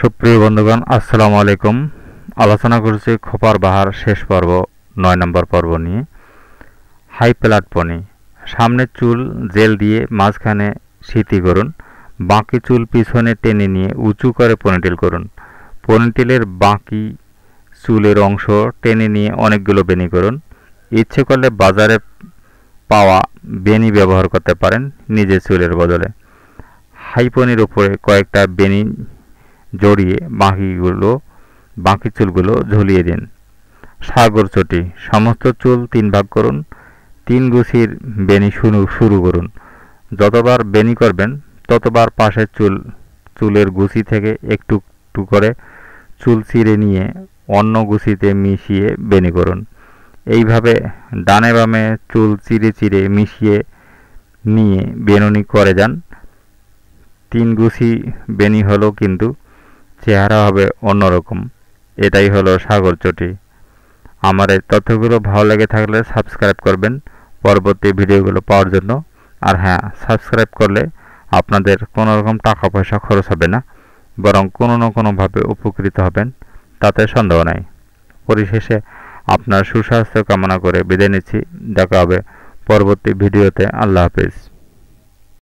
সুপ্রিয় বন্ধুগণ আসসালামু আলাইকুম আলোচনা করছি খোপার বাহার শেষ পর্ব নয় নম্বর পর্ব নিয়ে হাই প্লাট পনি সামনের চুল জেল দিয়ে মাঝখানে শীতি করুন বাকি চুল পিছনে টেনে নিয়ে উঁচু করে পনেটিল করুন পনিটিলের বাকি চুলের অংশ টেনে নিয়ে অনেকগুলো বেনি করুন ইচ্ছে করলে বাজারে পাওয়া বেনি ব্যবহার করতে পারেন নিজের চুলের বদলে হাইপনির উপরে কয়েকটা বেনি জড়িয়ে বাকিগুলো বাকি চুলগুলো ঝুলিয়ে দিন সাগর চটি সমস্ত চুল তিন ভাগ করুন তিন গুছির বেনি শুরু শুরু করুন যতবার বেনি করবেন ততবার পাশের চুল চুলের গুছি থেকে একটু একটু করে চুল চিরে নিয়ে অন্য গুছিতে মিশিয়ে বেনি করুন এইভাবে ডানে বামে চুল চিরে চিরে মিশিয়ে নিয়ে বেননি করে যান তিন গুছি বেনি হলো কিন্তু চেহারা হবে অন্যরকম এটাই হলো সাগর চটি আমার এই তথ্যগুলো ভালো লেগে থাকলে সাবস্ক্রাইব করবেন পরবর্তী ভিডিওগুলো পাওয়ার জন্য আর হ্যাঁ সাবস্ক্রাইব করলে আপনাদের কোনো রকম টাকা পয়সা খরচ হবে না বরং কোনো না কোনোভাবে উপকৃত হবেন তাতে সন্দেহ নাই পরিশেষে আপনার সুস্বাস্থ্য কামনা করে বিদায় নিচ্ছি দেখা হবে পরবর্তী ভিডিওতে আল্লাহ হাফিজ